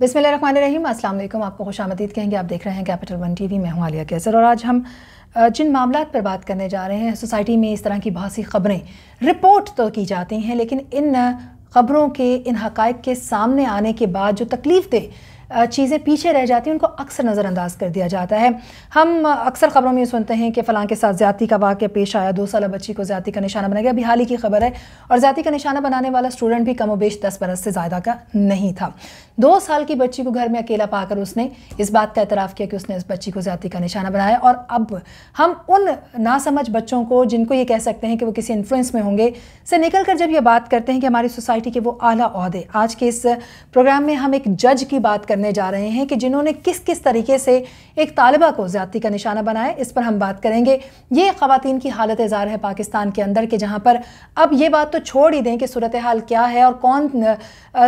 बिसमिल रहीम असल आपको खुश आमदीद कहेंगे आप देख रहे हैं कैपिटल वन टी वी में हूँ आलिया कैसर और आज हम जिन मामला पर बात करने जा रहे हैं सोसाइटी में इस तरह की बहुत सी खबरें रिपोर्ट तो की जाती हैं लेकिन इन खबरों के इन हक़ के सामने आने के बाद जो तकलीफ़ दे चीज़ें पीछे रह जाती हैं उनको अक्सर नज़रअंदाज कर दिया जाता है हम अक्सर ख़बरों में सुनते हैं कि फ़लां के साथ ज़्यादा का वाक्य पेश आया दो साल बच्ची को ज़्यादा का निशाना बनाया गया अभी हाल ही की खबर है और ज़्यादा का निशाना बनाने वाला स्टूडेंट भी कम वेश दस बरस से ज़्यादा का नहीं था दो साल की बच्ची को घर में अकेला पाकर उसने इस बात का एतराफ़ किया कि उसने इस बच्ची को ज़्यादा का निशाना बनाया और अब हम उन नासमझ बच्चों को जिनको ये कह सकते हैं कि वो किसी इन्फ्लुएंस में होंगे से निकल कर जब ये बात करते हैं कि हमारी सोसाइटी के वो आला अहदे आज के इस प्रोग्राम में हम एक जज की बात कर करने जा रहे हैं कि जिन्होंने किस किस तरीके से एक तालबा को ज़्यादा का निशाना बनाया इस पर हम बात करेंगे ये खातन की हालत इज़ार है पाकिस्तान के अंदर कि जहाँ पर अब ये बात तो छोड़ ही दें कि सूरत हाल क्या है और कौन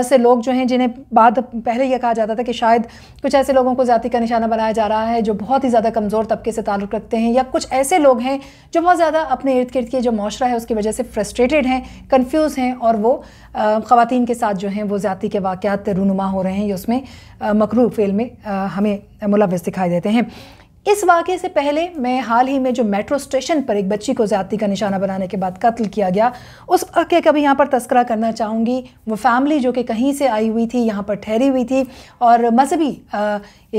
से लोग जो हैं जिन्हें बाद पहले यह कहा जाता था कि शायद कुछ ऐसे लोगों को ज़्यादा का निशाना बनाया जा रहा है जो बहुत ही ज़्यादा कमज़ोर तबके से ताल्लुक़ रखते हैं या कुछ ऐसे लोग हैं जो बहुत ज़्यादा अपने इर्द गिर्द के जो माशरा है उसकी वजह से फ्रस्ट्रेटेड हैं कन्फ्यूज़ हैं और वो ख़वान के साथ जो हैं वो ज़्यादा के वाक़ रूनुमा हो रहे हैं या उसमें मकरू फेल में हमें मुलविस दिखाई देते हैं इस वाक़े से पहले मैं हाल ही में जो मेट्रो स्टेशन पर एक बच्ची को ज़्यादा का निशाना बनाने के बाद कत्ल किया गया उस वाक्य का भी यहाँ पर तस्करा करना चाहूँगी वो फैमिली जो कि कहीं से आई हुई थी यहाँ पर ठहरी हुई थी और मजहबी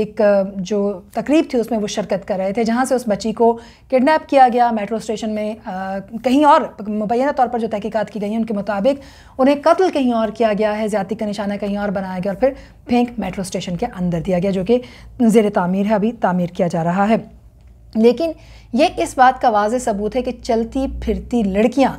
एक जो तकरीब थी उसमें वो शिरकत कर रहे थे जहाँ से उस बच्ची को किडनैप किया गया मेट्रो स्टेशन में कहीं और मुबैना तौर पर जो तहकीक़ात की गई हैं उनके मुताबिक उन्हें कत्ल कहीं और किया गया है ज़्यादा का निशाना कहीं और बनाया गया और फिर फेंक मेट्रो स्टेशन के अंदर दिया गया जो कि जेर तामीर है अभी तामीर किया जा रहा है रहा है लेकिन ये इस बात का वाज सबूत है कि चलती फिरती लड़कियां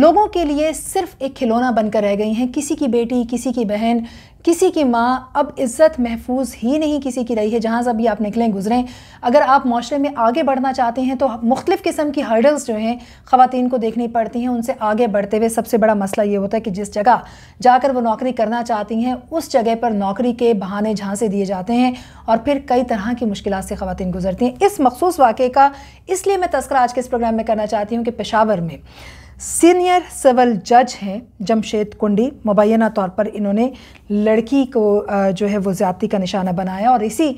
लोगों के लिए सिर्फ एक खिलौना बनकर रह गई हैं किसी की बेटी किसी की बहन किसी की माँ अब इज़्ज़त महफूज ही नहीं किसी की रही है जहाँ से भी आप निकलें गुजरें अगर आप माशरे में आगे बढ़ना चाहते हैं तो मुख्तफ़ किस्म की हर्डल्स जो हैं ख़वान को देखनी पड़ती हैं उनसे आगे बढ़ते हुए सबसे बड़ा मसला ये होता है कि जिस जगह जाकर वो नौकरी करना चाहती हैं उस जगह पर नौकरी के बहाने झांसे दिए जाते हैं और फिर कई तरह की मुश्किल से ख़वान गुजरती हैं इस मखसूस वाक़ वाक़े का इसलिए मैं तस्करा आज के इस प्रोग्राम में करना चाहती हूँ कि पेशावर में सीनियर सिविल जज हैं जमशेद कुंडी मुबैना तौर पर इन्होंने लड़की को जो है वो ज़्यादती का निशाना बनाया और इसी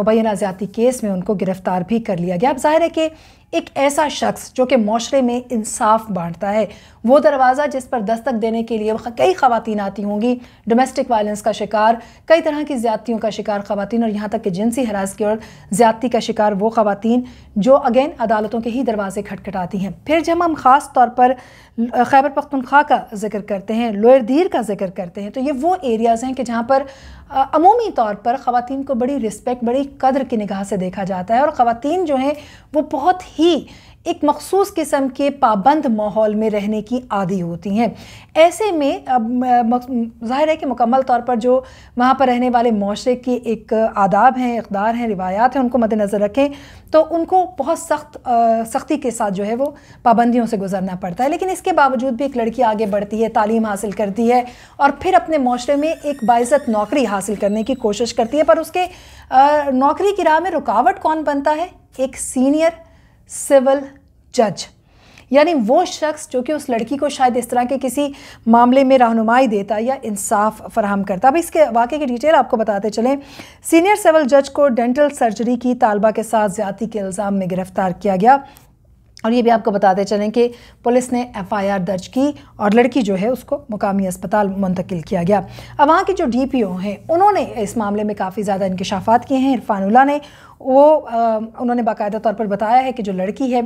मुबैना ज़्यादती केस में उनको गिरफ़्तार भी कर लिया गया अब जाहिर है कि एक ऐसा शख्स जो कि माशरे में इंसाफ बांटता है वो दरवाज़ा जिस पर दस्तक देने के लिए कई खातन आती होंगी डोमेस्टिक वायलेंस का शिकार कई तरह की ज्यादतियों का शिकार खातन और यहाँ तक कि जिनसी हरास की और ज्यादती का शिकार वो खातन जो अगेन अदालतों के ही दरवाजे खटखटाती हैं फिर जब हम ख़ास तौर पर खैबर पख्तनख्वा का जिक्र करते हैं लोअर दीर का जिक्र करते हैं तो ये वो एरियाज़ हैं कि जहाँ पर अमूमी तौर पर ख़वान को बड़ी रिस्पेक्ट बड़ी कदर की निगाह से देखा जाता है और ख़वान जो हैं वो बहुत ही ही एक मखसूस किस्म के पाबंद माहौल में रहने की आदि होती हैं ऐसे में अब जाहिर है कि मुकम्मल तौर पर जो वहाँ पर रहने वाले माशरे के एक आदाब हैं इकदार हैं रिवायात हैं उनको मद्दनज़र रखें तो उनको बहुत सख्त सख्ती के साथ जो है वो पाबंदियों से गुजरना पड़ता है लेकिन इसके बावजूद भी एक लड़की आगे बढ़ती है तालीम हासिल करती है और फिर अपने माशरे में एक बाइज़त नौकरी हासिल करने की कोशिश करती है पर उसके नौकरी की राह में रुकावट कौन बनता है एक सीनियर सिविल जज यानी वो शख्स जो कि उस लड़की को शायद इस तरह के किसी मामले में रहनुमाई देता या इंसाफ फराहम करता अब इसके वाक़े की डिटेल आपको बताते चलें सीनियर सिविल जज को डेंटल सर्जरी की तालबा के साथ ज्यादा के इल्ज़ाम में गिरफ़्तार किया गया और ये भी आपको बताते चलें कि पुलिस ने एफआईआर दर्ज की और लड़की जो है उसको मुकामी अस्पताल मुंतकिल किया गया अब वहाँ के जो डीपीओ हैं उन्होंने इस मामले में काफ़ी ज़्यादा इंकशाफात किए हैं इरफानुल्ला ने वो आ, उन्होंने बाकायदा तौर पर बताया है कि जो लड़की है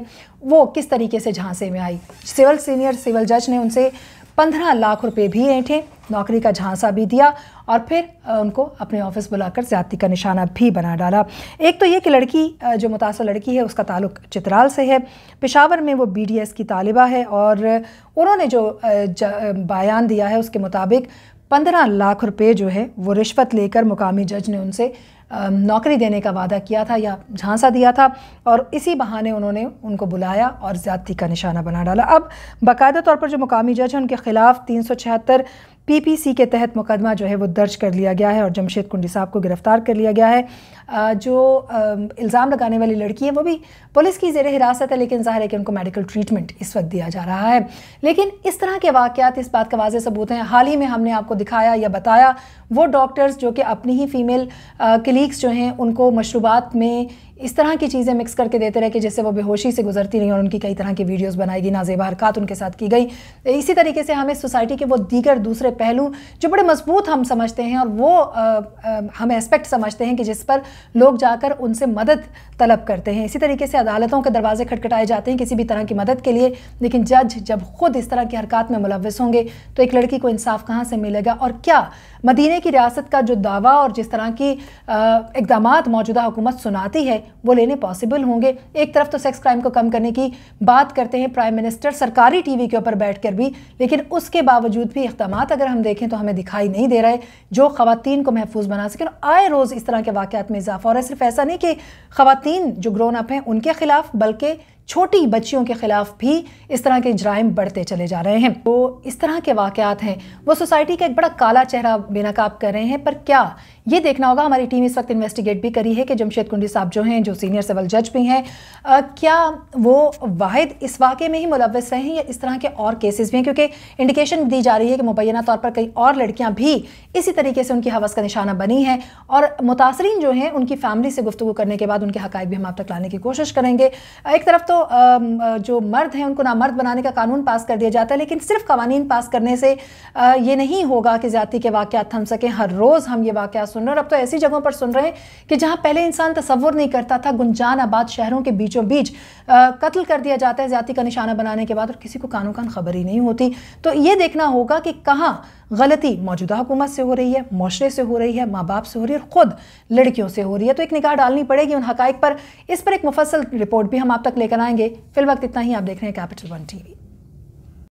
वो किस तरीके से झांसे में आई सिविल सीनियर सिविल जज ने उनसे पंद्रह लाख रुपए भी ऐंठे नौकरी का झांसा भी दिया और फिर उनको अपने ऑफिस बुलाकर ज्यादती का निशाना भी बना डाला एक तो ये कि लड़की जो मुतासर लड़की है उसका ताल्लुक चित्राल से है पेशावर में वो बीडीएस की तालिबा है और उन्होंने जो बयान दिया है उसके मुताबिक पंद्रह लाख रुपए जो है वो रिश्वत लेकर मुकामी जज ने उनसे नौकरी देने का वादा किया था या झांसा दिया था और इसी बहाने उन्होंने उनको बुलाया और ज़्यादती का निशाना बना डाला अब बाकायदा तौर पर जो मुकामी जज हैं उनके ख़िलाफ़ तीन पीपीसी के तहत मुकदमा जो है वो दर्ज कर लिया गया है और जमशेद कुंडी साहब को गिरफ्तार कर लिया गया है जो इल्ज़ाम लगाने वाली लड़की है वो भी पुलिस की जेर हिरासत है लेकिन ज़ाहिर है कि उनको मेडिकल ट्रीटमेंट इस वक्त दिया जा रहा है लेकिन इस तरह के वाक़ात इस बात का वाज सबूत हैं हाल ही में हमने आपको दिखाया या बताया वो डॉक्टर्स जो कि अपनी ही फीमेल क्लीग्स जो हैं उनको मशरूबात में इस तरह की चीज़ें मिक्स करके देते रहे कि जिससे वो बेहोशी से गुजरती रही और उनकी कई तरह की वीडियोस गई नाजेबा हरकत उनके साथ की गई इसी तरीके से हमें सोसाइटी के वो दीगर दूसरे पहलू जो बड़े मजबूत हम समझते हैं और वो आ, आ, हम एस्पेक्ट समझते हैं कि जिस पर लोग जाकर उनसे मदद तलब करते हैं इसी तरीके से अदालतों के दरवाजे खटखटाए जाते हैं किसी भी तरह की मदद के लिए लेकिन जज जब खुद इस तरह की हरकत में मुलवस होंगे तो एक लड़की को इंसाफ कहाँ से मिलेगा और क्या मदीने की रियासत का जो दावा और जिस तरह की इकदाम मौजूदा हुकूमत सुनाती है वो लेने पॉसिबल होंगे एक तरफ तो सेक्स क्राइम को कम करने की बात करते हैं प्राइम मिनिस्टर सरकारी टीवी के ऊपर बैठकर भी लेकिन उसके बावजूद भी इकदाम अगर हम देखें तो हमें दिखाई नहीं दे रहे जो खातन को महफूज बना सकें आए रोज़ इस तरह के वाक़ में इजाफा और सिर्फ ऐसा नहीं कि खातन जो ग्रोन अप हैं उनके खिलाफ बल्कि छोटी बच्चियों के ख़िलाफ़ भी इस तरह के जराइम बढ़ते चले जा रहे हैं तो इस तरह के वाक़ात हैं वो सोसाइटी का एक बड़ा काला चेहरा बेनकाब कर रहे हैं पर क्या ये देखना होगा हमारी टीम इस वक्त इन्वेस्टिगेट भी करी है कि जमशेद कुंडी साहब जो हैं जो सीनियर सिविल जज भी हैं क्या वो वाद इस वाक़े में ही मुलवस रहे हैं या इस तरह के और केसेज़ भी हैं क्योंकि इंडिकेशन दी जा रही है कि मुबैना तौर पर कई और लड़कियाँ भी इसी तरीके से उनकी हवस का निशाना बनी हैं और मुतासरीन जो हैं उनकी फैमिली से गुफ्तु करने के बाद उनके हक़ भी हम आप तक लाने की कोशिश करेंगे एक तरफ तो जो मर्द हैं उनको नामर्द बनाने का कानून पास कर दिया जाता है लेकिन सिर्फ कवानीन पास करने से ये नहीं होगा कि ज़्यादा के वाक़ थम सकें हर रोज़ हम ये वाक़ सुन रहे हैं और अब तो ऐसी जगहों पर सुन रहे हैं कि जहाँ पहले इंसान तस्वुर नहीं करता था गुंजान आबाद शहरों के बीचों बीच कत्ल कर दिया जाता है ज़्यादा का निशाना बनाने के बाद और किसी को कानून कान खबर ही नहीं होती तो ये देखना होगा कि कहाँ गलती मौजूदा हुकूमत से हो रही है माशरे से हो रही है माँ बाप से हो रही है और ख़ुद लड़कियों से हो रही है तो एक निगाह डालनी पड़ेगी उन हक़ पर इस पर एक मुफसल रिपोर्ट भी हम आप तक लेकर आएंगे वक्त इतना ही आप देख रहे हैं कैपिटल वन टी वी